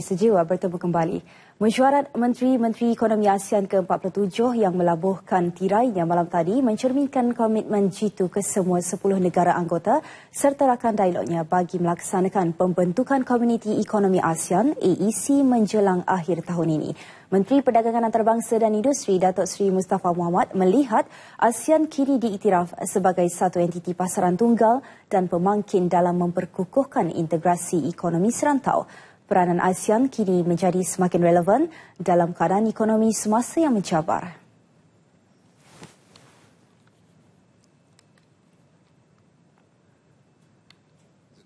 sejiwa bertemu kembali. Mesyuarat Menteri-Menteri Ekonomi ASEAN ke-47 yang melabuhkan tirainya malam tadi mencerminkan komitmen jitu ke semua 10 negara anggota serta rakan dialognya bagi melaksanakan pembentukan Komuniti Ekonomi ASEAN AEC menjelang akhir tahun ini. Menteri Perdagangan Antarabangsa dan Industri Datuk Seri Mustafa Muhammad melihat ASEAN kini diiktiraf sebagai satu entiti pasaran tunggal dan pemangkin dalam memperkukuhkan integrasi ekonomi serantau peranan ASEAN kini menjadi semakin relevan dalam keadaan ekonomi semasa yang mencabar.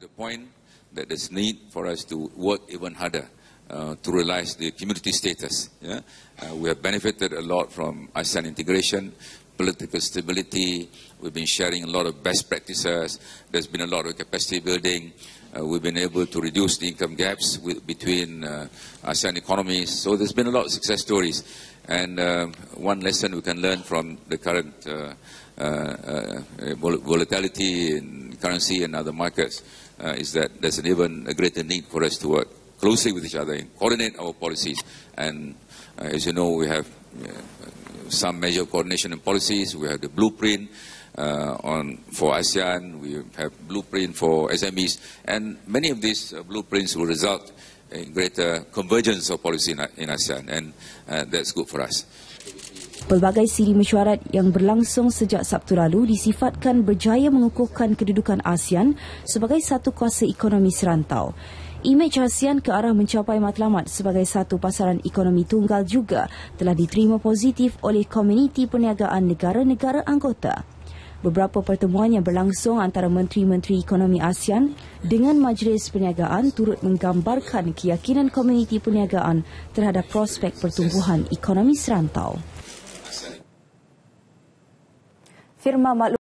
The point that there's need for us to work even harder uh, to realise the community status. Yeah? Uh, we have benefited a lot from ASEAN integration, political stability. We've been sharing a lot of best practices. There's been a lot of capacity building. Uh, we've been able to reduce the income gaps with, between uh, ASEAN economies. So there's been a lot of success stories. And um, one lesson we can learn from the current uh, uh, uh volatility in currency and other markets uh, is that there's an even a greater need for us to work closely with each other and coordinate our policies. And as you know, we have some major coordination and policies. We have the blueprint uh, on for ASEAN. We have blueprint for SMEs, and many of these uh, blueprints will result in greater convergence of policy in, in ASEAN, and uh, that's good for us. Pelbagai siri mesyuarat yang berlangsung sejak Sabtu lalu disifatkan berjaya mengukuhkan kedudukan ASEAN sebagai satu kuasa ekonomi serantau. Imej ASEAN ke arah mencapai matlamat sebagai satu pasaran ekonomi tunggal juga telah diterima positif oleh komuniti perniagaan negara-negara anggota. Beberapa pertemuan yang berlangsung antara menteri-menteri ekonomi ASEAN dengan majlis perniagaan turut menggambarkan keyakinan komuniti perniagaan terhadap prospek pertumbuhan ekonomi serantau. Firma maklum